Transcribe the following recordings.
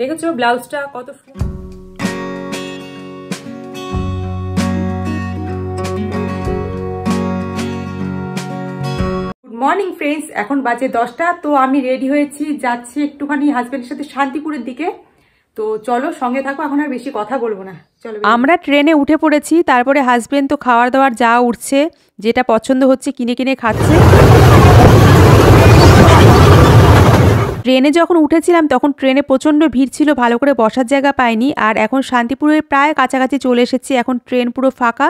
দেখেছো ব্লাউজটা কত মর্নিং ফ্রেন্ডস এখন বাজে দশটা তো আমি রেডি হয়েছি যাচ্ছি একটুখানি হাজব্যান্ডের সাথে শান্তিপুরের দিকে তো চলো সঙ্গে থাকো এখন আর বেশি কথা বলবো না চলো আমরা ট্রেনে উঠে পড়েছি তারপরে হাজব্যান্ড তো খাওয়ার দাওয়ার যা উঠছে যেটা পছন্দ হচ্ছে কিনে কিনে খাচ্ছে ট্রেনে যখন উঠেছিলাম তখন ট্রেনে প্রচণ্ড ভিড় ছিল ভালো করে বসার জায়গা পাইনি আর এখন শান্তিপুরের প্রায় কাছাকাছি চলে এসেছি এখন ট্রেন পুরো ফাঁকা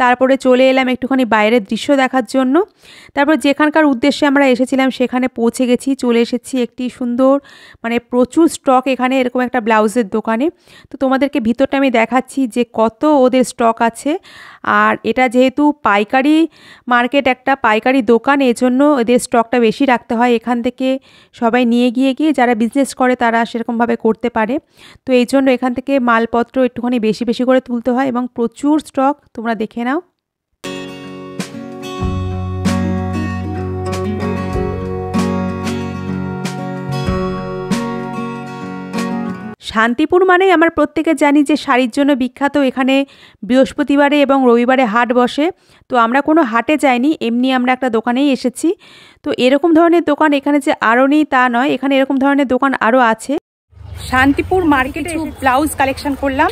তারপরে চলে এলাম একটুখানি বাইরের দৃশ্য দেখার জন্য তারপর যেখানকার উদ্দেশ্যে আমরা এসেছিলাম সেখানে পৌঁছে গেছি চলে এসেছি একটি সুন্দর মানে প্রচুর স্টক এখানে এরকম একটা ব্লাউজের দোকানে তো তোমাদেরকে ভিতরটা আমি দেখাচ্ছি যে কত ওদের স্টক আছে আর এটা যেহেতু পাইকারি মার্কেট একটা পাইকারি দোকান এজন্য ওদের স্টকটা বেশি রাখতে হয় এখান থেকে সবাই নিয়ে এগিয়ে গিয়ে যারা বিজনেস করে তারা সেরকমভাবে করতে পারে তো এই জন্য এখান থেকে মালপত্র একটুখানি বেশি বেশি করে তুলতে হয় এবং প্রচুর স্টক তোমরা দেখে নাও শান্তিপুর মানেই আমার প্রত্যেকে জানি যে শাড়ির জন্য বিখ্যাত এখানে বৃহস্পতিবারে এবং রবিবারে হাট বসে তো আমরা কোনো হাটে যাইনি এমনি আমরা একটা দোকানেই এসেছি তো এরকম ধরনের দোকান এখানে যে আরও নেই তা নয় এখানে এরকম ধরনের দোকান আরও আছে শান্তিপুর মার্কেটে ব্লাউজ কালেকশন করলাম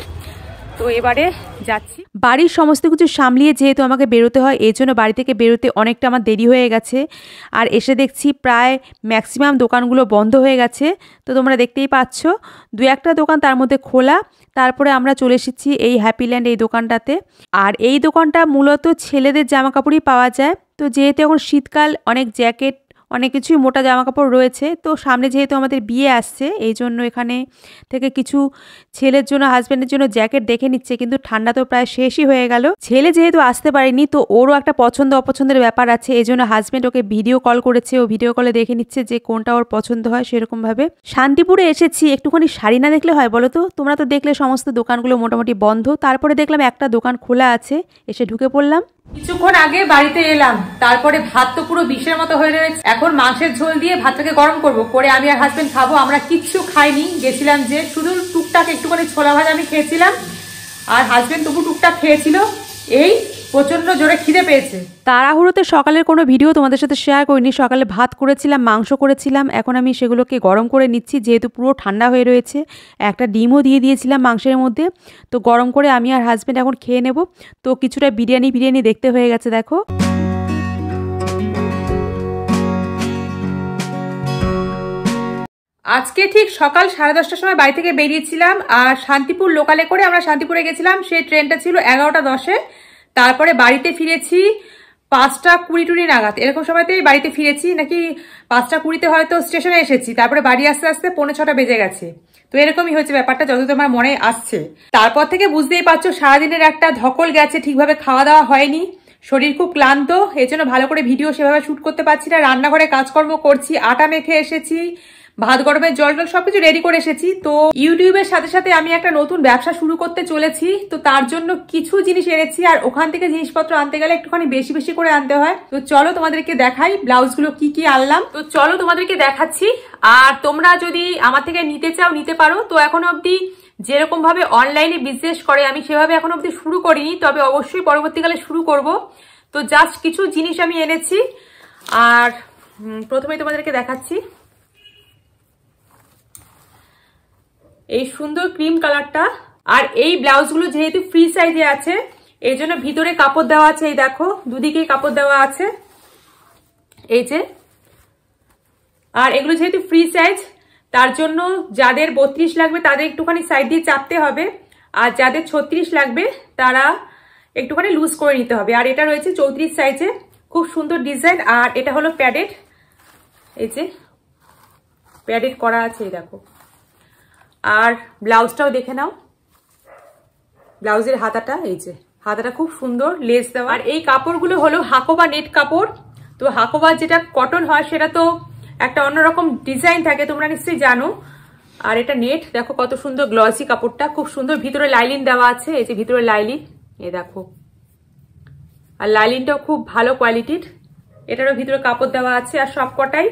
তো এবারে যাচ্ছি বাড়ির সমস্ত কিছু সামলিয়ে যেহেতু আমাকে বেরোতে হয় এই জন্য বাড়ি থেকে বেরোতে অনেকটা আমার দেরি হয়ে গেছে আর এসে দেখছি প্রায় ম্যাক্সিমাম দোকানগুলো বন্ধ হয়ে গেছে তো তোমরা দেখতেই পাচ্ছ দু একটা দোকান তার মধ্যে খোলা তারপরে আমরা চলে এসেছি এই হ্যাপিল্যান্ড এই দোকানটাতে আর এই দোকানটা মূলত ছেলেদের জামাকাপড়ই পাওয়া যায় তো যেহেতু এখন শীতকাল অনেক জ্যাকেট অনেক কিছুই মোটা জামা কাপড় রয়েছে তো সামনে যেহেতু আমাদের বিয়ে আসছে এই জন্য এখানে থেকে কিছু ছেলের জন্য হাজব্যান্ডের জন্য জ্যাকেট দেখে নিচ্ছে কিন্তু ঠান্ডা তো প্রায় শেষই হয়ে গেল ছেলে যেহেতু আসতে পারেনি তো ওরও একটা পছন্দ অপছন্দের ব্যাপার আছে এই জন্য হাজব্যান্ড ওকে ভিডিও কল করেছে ও ভিডিও কলে দেখে নিচ্ছে যে কোনটা ওর পছন্দ হয় সেরকমভাবে শান্তিপুরে এসেছি একটুখানি শাড়ি না দেখলে হয় বলো তো তোমরা তো দেখলে সমস্ত দোকানগুলো মোটামুটি বন্ধ তারপরে দেখলাম একটা দোকান খোলা আছে এসে ঢুকে পড়লাম কিছুক্ষণ আগে বাড়িতে এলাম তারপরে ভাত তো পুরো বিষের মতো হয়ে রয়েছে এখন মাংসের ঝোল দিয়ে ভাতটাকে গরম করব করে আমি আর হাজবেন্ড খাবো আমরা কিচ্ছু খাইনি গেছিলাম যে শুধু টুকটাক একটুখানি ছোলা ভাজা আমি খেয়েছিলাম আর হাজবেন্ড তবু টুকটাক খেয়েছিল এই প্রচণ্ড জোরে খিদে পেয়েছে তাড়াহুড়োতে সকালের কোনো ভিডিও তোমাদের সাথে শেয়ার করিনি সকালে ভাত করেছিলাম মাংস করেছিলাম এখন আমি সেগুলোকে গরম করে নিচ্ছি যেহেতু পুরো ঠান্ডা হয়ে রয়েছে একটা ডিমও দিয়ে দিয়েছিলাম মাংসের মধ্যে তো গরম করে আমি আর হাজব্যান্ড এখন খেয়ে নেব তো কিছুটা বিরিয়ানি বিরিয়ানি দেখতে হয়ে গেছে দেখো আজকে ঠিক সকাল সাড়ে দশটার সময় বাড়ি থেকে বেরিয়েছিলাম আর শান্তিপুর লোকালে করে আমরা শান্তিপুরে গেছিলাম সেই ট্রেনটা ছিল এগারোটা দশে তারপরে বাড়িতে ফিরেছি পাঁচটা কুড়ি টুড়ি নাগাদ এরকম সময়তেই বাড়িতে ফিরেছি নাকি পাঁচটা কুড়িতে হয়তো স্টেশনে এসেছি তারপরে বাড়ি আসতে আসতে পৌনে ছটা বেজে গেছে তো এরকমই হয়েছে ব্যাপারটা যত আমার মনে আসছে তারপর থেকে বুঝতেই পারছো সারাদিনের একটা ধকল গেছে ঠিকভাবে খাওয়া দাওয়া হয়নি শরীর খুব ক্লান্ত এজন্য জন্য ভালো করে ভিডিও সেভাবে শ্যুট করতে পারছি না রান্নাঘরে কাজকর্ম করছি আটা মেখে এসেছি ভাত গরমের জল টল সবকিছু রেডি করে এসেছি তো ইউটিউবের সাথে সাথে আমি একটা নতুন ব্যবসা শুরু করতে চলেছি তো তার জন্য কিছু জিনিস এনেছি আর ওখান থেকে জিনিসপত্র আনতে গেলে একটুখানি বেশি বেশি করে আনতে হয় তো চলো তোমাদেরকে দেখাই ব্লাউজগুলো কি কি আনলাম তো চলো তোমাদেরকে দেখাচ্ছি আর তোমরা যদি আমার থেকে নিতে চাও নিতে পারো তো এখন অবধি যেরকম ভাবে অনলাইনে বিজনেস করে আমি সেভাবে এখন অবধি শুরু করিনি তবে অবশ্যই পরবর্তীকালে শুরু করব তো জাস্ট কিছু জিনিস আমি এনেছি আর প্রথমে তোমাদেরকে দেখাচ্ছি এই সুন্দর ক্রিম কালারটা আর এই ব্লাউজগুলো যেহেতু ফ্রি সাইজে আছে এই জন্য ভিতরে কাপড় দেওয়া আছে এই দেখো দুদিকেই কাপড় দেওয়া আছে এই যে আর এগুলো যেহেতু ফ্রি সাইজ তার জন্য যাদের বত্রিশ লাগবে তাদের একটুখানি সাইড দিয়ে চাপতে হবে আর যাদের ছত্রিশ লাগবে তারা একটুখানি লুজ করে নিতে হবে আর এটা রয়েছে চৌত্রিশ সাইজে খুব সুন্দর ডিজাইন আর এটা হলো প্যাডেড এই যে প্যাডেড করা আছে এই দেখো আর ব্লাউজটাও দেখে নাও ব্লাউজের হাতাটা এই যে হাতাটা খুব সুন্দর লেস দেওয়া আর এই কাপড়গুলো হলো হাকোবা নেট কাপড় তো হাকোবার যেটা কটন হয় সেটা তো একটা অন্যরকম ডিজাইন থাকে তোমরা নিশ্চয়ই জানো আর এটা নেট দেখো কত সুন্দর গ্লসি কাপড়টা খুব সুন্দর ভিতরে লাইলিন দেওয়া আছে এই যে ভিতরে লাইলিন এ দেখো আর লাইলিনটাও খুব ভালো কোয়ালিটির এটারও ভিতরে কাপড় দেওয়া আছে আর সব কটাই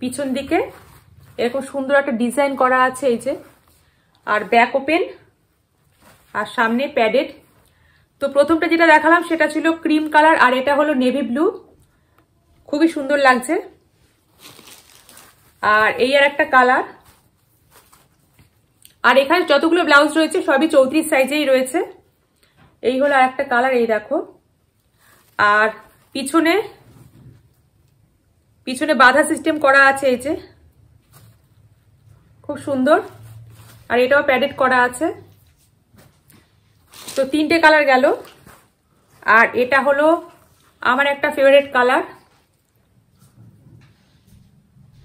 পিছন দিকে এরকম সুন্দর একটা ডিজাইন করা আছে এই যে আর ব্যাক ওপেন আর সামনে প্যাডেড তো প্রথমটা যেটা দেখালাম সেটা ছিল ক্রিম কালার আর এটা হলো নেভি ব্লু খুবই সুন্দর লাগছে আর এই আর একটা কালার আর এখানে যতগুলো ব্লাউজ রয়েছে সবই চৌত্রিশ সাইজেই রয়েছে এই হলো আর একটা কালার এই দেখো আর পিছনে পিছনে বাধা সিস্টেম করা আছে এই যে খুব সুন্দর আর এটাও প্যাডেড করা আছে তো তিনটে কালার গেল আর এটা হলো আমার একটা ফেভারেট কালার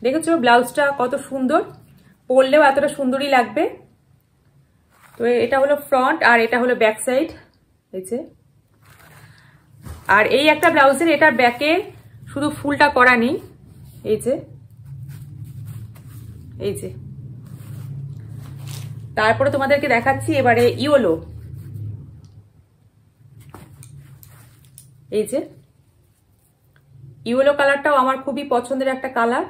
দেখেছো ব্লাউজটা কত সুন্দর পরলেও এতটা সুন্দরই লাগবে তো এটা হলো ফ্রন্ট আর এটা হলো ব্যাক সাইড এই যে আর এই একটা ব্লাউজের এটা ব্যাকে শুধু ফুলটা করা নেই এই যে এই যে তারপরে তোমাদেরকে দেখাচ্ছি এবারে ইওলো এই যে ইওলো কালারটাও আমার খুবই পছন্দের একটা কালার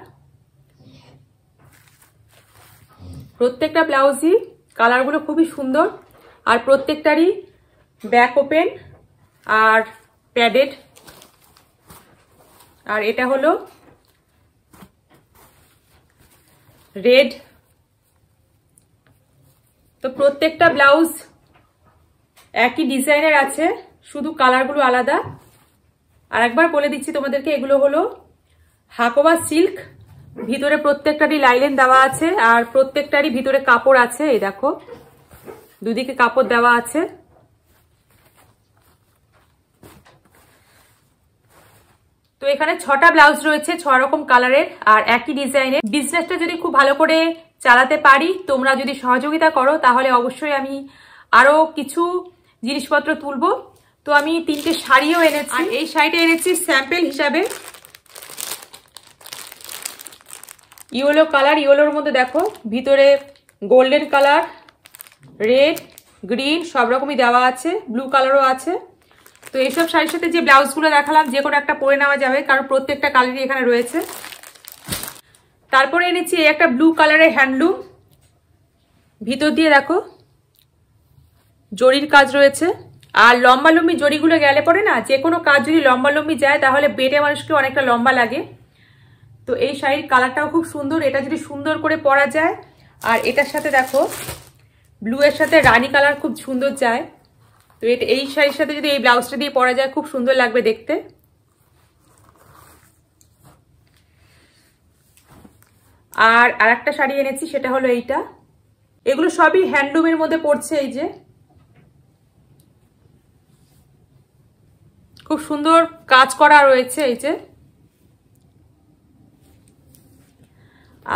প্রত্যেকটা ব্লাউজই কালারগুলো খুবই সুন্দর আর প্রত্যেকটারই ব্যাক ওপেন আর প্যাডেড আর এটা হলো রেড তো প্রত্যেকটা ব্লাউজ একই ডিজাইনের আছে শুধু কালারগুলো আলাদা আর একবার বলে দিচ্ছি তোমাদেরকে এগুলো হলো হাকোবা সিল্ক ভিতরে প্রত্যেকটারই লাইলেন দেওয়া আছে আর প্রত্যেকটারই ভিতরে কাপড় আছে এই দেখো দুদিকে কাপড় দেওয়া আছে তো এখানে ছটা ব্লাউজ রয়েছে ছ রকম কালারের আর একই ডিজাইনের বিজনেসটা যদি খুব ভালো করে চালাতে পারি তোমরা যদি সহযোগিতা করো তাহলে অবশ্যই আমি আরও কিছু জিনিসপত্র তুলব তো আমি তিনটে শাড়িও এনেছি আর এই শাড়িটা এনেছি স্যাম্পেল হিসাবে ইয়েলো কালার ইয়েলোর মধ্যে দেখো ভিতরে গোল্ডেন কালার রেড গ্রিন সব রকমই দেওয়া আছে ব্লু কালারও আছে তো এইসব শাড়ির সাথে যে ব্লাউজগুলো দেখালাম যে কোনো একটা পরে নেওয়া যাবে কারণ প্রত্যেকটা কালারই এখানে রয়েছে তারপরে এনেছি এই একটা ব্লু কালারের হ্যান্ডলুম ভিতর দিয়ে দেখো জরির কাজ রয়েছে আর লম্বা লম্বি জড়িগুলো গেলে পরে না যে কোনো কাজ যদি লম্বা লম্বি যায় তাহলে বেটে মানুষকে অনেকটা লম্বা লাগে তো এই শাড়ির কালারটাও খুব সুন্দর এটা যদি সুন্দর করে পরা যায় আর এটার সাথে দেখো ব্লু এর সাথে রানি কালার খুব সুন্দর যায় তো এই শাড়ির সাথে যদি এই ব্লাউজটা দিয়ে পরা যায় খুব সুন্দর লাগবে দেখতে আর আরেকটা শাড়ি এনেছি সেটা হলো এইটা এগুলো সবই হ্যান্ডলুমের মধ্যে পড়ছে এই যে খুব সুন্দর কাজ করা রয়েছে এই যে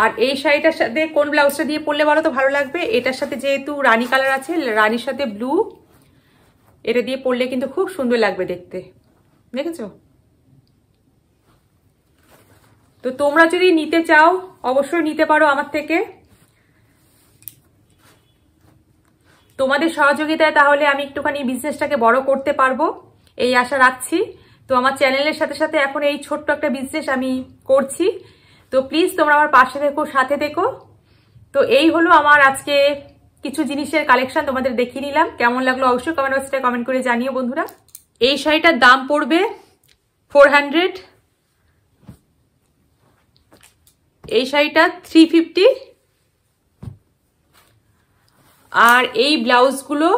আর এই শাড়িটার সাথে কোন ব্লাউজটা দিয়ে পরলে বলো তো ভালো লাগবে এটার সাথে যেহেতু রানী কালার আছে রানীর সাথে ব্লু এটা দিয়ে পরলে কিন্তু খুব সুন্দর লাগবে দেখতে দেখেছো তো তোমরা যদি নিতে চাও অবশ্যই নিতে পারো আমার থেকে তোমাদের সহযোগিতায় তাহলে আমি একটুখানি বিজনেসটাকে বড় করতে পারবো এই আশা রাখছি তো আমার চ্যানেলের সাথে সাথে এখন এই ছোট্ট একটা বিজনেস আমি করছি তো প্লিজ তোমরা আমার পাশে থেকো সাথে থেকো তো এই হলো আমার আজকে কিছু জিনিসের কালেকশন তোমাদের দেখিয়ে নিলাম কেমন লাগলো অবশ্যই কমেন্ট বক্সটা কমেন্ট করে জানিও বন্ধুরা এই শাড়িটার দাম পড়বে ফোর হান্ড্রেড এই শাড়িটা থ্রি ফিফটি আর এই ব্লাউজগুলো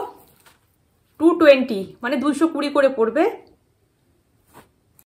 টু টোয়েন্টি মানে দুশো কুড়ি করে পড়বে